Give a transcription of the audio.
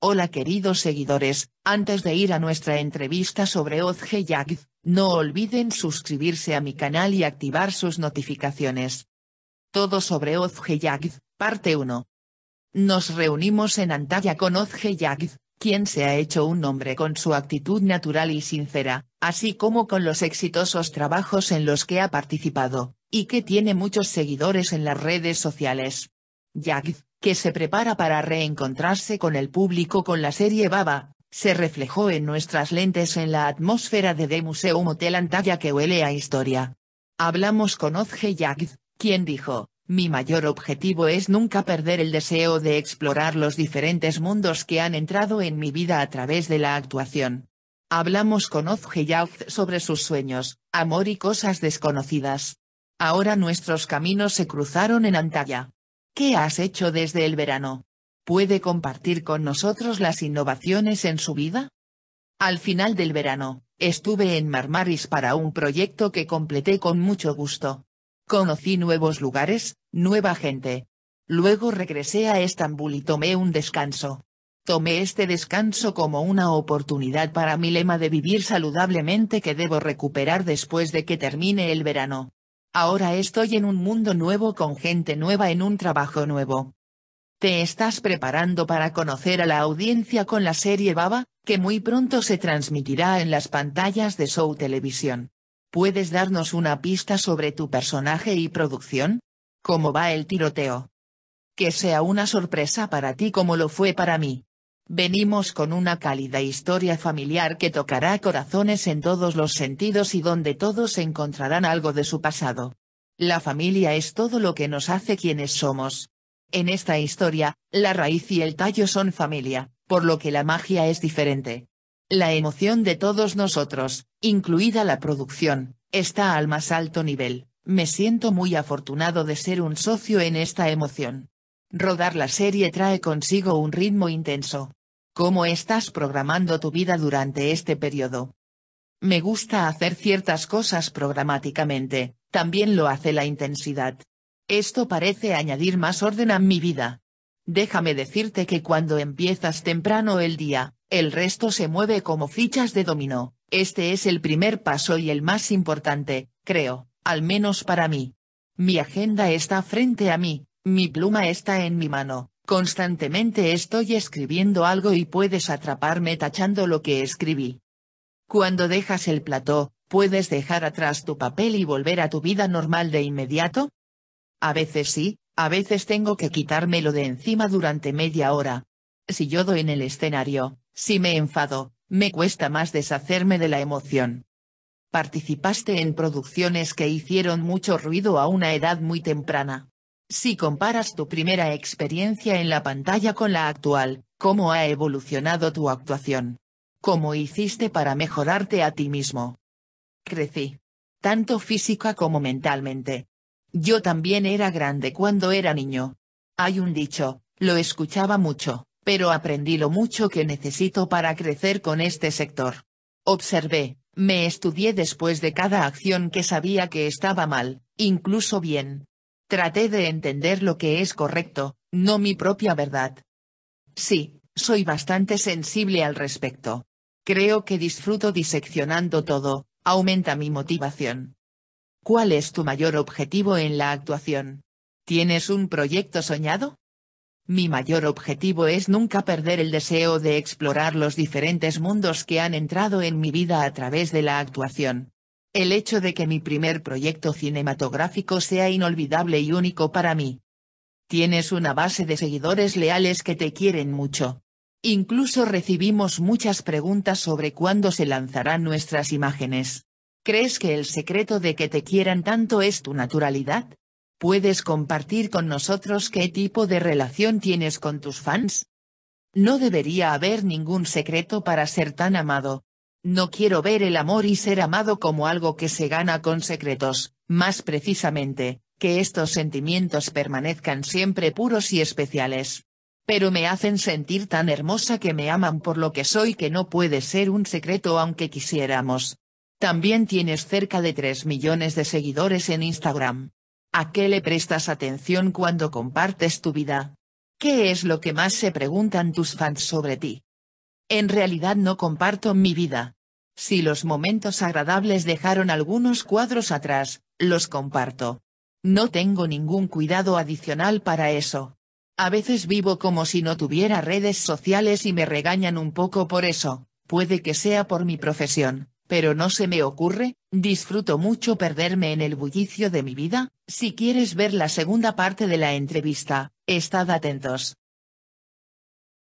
Hola queridos seguidores, antes de ir a nuestra entrevista sobre Ozge Yagd, no olviden suscribirse a mi canal y activar sus notificaciones. Todo sobre Ozge Yagd, parte 1. Nos reunimos en Antalya con Ozge Yagd, quien se ha hecho un nombre con su actitud natural y sincera, así como con los exitosos trabajos en los que ha participado, y que tiene muchos seguidores en las redes sociales. Yagd, que se prepara para reencontrarse con el público con la serie Baba, se reflejó en nuestras lentes en la atmósfera de The Museum Hotel Antalya que huele a historia. Hablamos con Ozge Yagd, quien dijo, mi mayor objetivo es nunca perder el deseo de explorar los diferentes mundos que han entrado en mi vida a través de la actuación. Hablamos con Ozge Yagd sobre sus sueños, amor y cosas desconocidas. Ahora nuestros caminos se cruzaron en Antalya. ¿Qué has hecho desde el verano? ¿Puede compartir con nosotros las innovaciones en su vida? Al final del verano, estuve en Marmaris para un proyecto que completé con mucho gusto. Conocí nuevos lugares, nueva gente. Luego regresé a Estambul y tomé un descanso. Tomé este descanso como una oportunidad para mi lema de vivir saludablemente que debo recuperar después de que termine el verano. Ahora estoy en un mundo nuevo con gente nueva en un trabajo nuevo. Te estás preparando para conocer a la audiencia con la serie Baba, que muy pronto se transmitirá en las pantallas de Show Televisión. ¿Puedes darnos una pista sobre tu personaje y producción? ¿Cómo va el tiroteo? Que sea una sorpresa para ti como lo fue para mí. Venimos con una cálida historia familiar que tocará corazones en todos los sentidos y donde todos encontrarán algo de su pasado. La familia es todo lo que nos hace quienes somos. En esta historia, la raíz y el tallo son familia, por lo que la magia es diferente. La emoción de todos nosotros, incluida la producción, está al más alto nivel. Me siento muy afortunado de ser un socio en esta emoción. Rodar la serie trae consigo un ritmo intenso, ¿Cómo estás programando tu vida durante este periodo? Me gusta hacer ciertas cosas programáticamente, también lo hace la intensidad. Esto parece añadir más orden a mi vida. Déjame decirte que cuando empiezas temprano el día, el resto se mueve como fichas de dominó, este es el primer paso y el más importante, creo, al menos para mí. Mi agenda está frente a mí, mi pluma está en mi mano, Constantemente estoy escribiendo algo y puedes atraparme tachando lo que escribí. Cuando dejas el plató, ¿puedes dejar atrás tu papel y volver a tu vida normal de inmediato? A veces sí, a veces tengo que quitármelo de encima durante media hora. Si yo doy en el escenario, si me enfado, me cuesta más deshacerme de la emoción. Participaste en producciones que hicieron mucho ruido a una edad muy temprana. Si comparas tu primera experiencia en la pantalla con la actual, ¿cómo ha evolucionado tu actuación? ¿Cómo hiciste para mejorarte a ti mismo? Crecí. Tanto física como mentalmente. Yo también era grande cuando era niño. Hay un dicho, lo escuchaba mucho, pero aprendí lo mucho que necesito para crecer con este sector. Observé, me estudié después de cada acción que sabía que estaba mal, incluso bien, Traté de entender lo que es correcto, no mi propia verdad. Sí, soy bastante sensible al respecto. Creo que disfruto diseccionando todo, aumenta mi motivación. ¿Cuál es tu mayor objetivo en la actuación? ¿Tienes un proyecto soñado? Mi mayor objetivo es nunca perder el deseo de explorar los diferentes mundos que han entrado en mi vida a través de la actuación el hecho de que mi primer proyecto cinematográfico sea inolvidable y único para mí. Tienes una base de seguidores leales que te quieren mucho. Incluso recibimos muchas preguntas sobre cuándo se lanzarán nuestras imágenes. ¿Crees que el secreto de que te quieran tanto es tu naturalidad? ¿Puedes compartir con nosotros qué tipo de relación tienes con tus fans? No debería haber ningún secreto para ser tan amado. No quiero ver el amor y ser amado como algo que se gana con secretos, más precisamente, que estos sentimientos permanezcan siempre puros y especiales. Pero me hacen sentir tan hermosa que me aman por lo que soy que no puede ser un secreto aunque quisiéramos. También tienes cerca de 3 millones de seguidores en Instagram. ¿A qué le prestas atención cuando compartes tu vida? ¿Qué es lo que más se preguntan tus fans sobre ti? En realidad no comparto mi vida. Si los momentos agradables dejaron algunos cuadros atrás, los comparto. No tengo ningún cuidado adicional para eso. A veces vivo como si no tuviera redes sociales y me regañan un poco por eso, puede que sea por mi profesión, pero no se me ocurre, disfruto mucho perderme en el bullicio de mi vida, si quieres ver la segunda parte de la entrevista, estad atentos.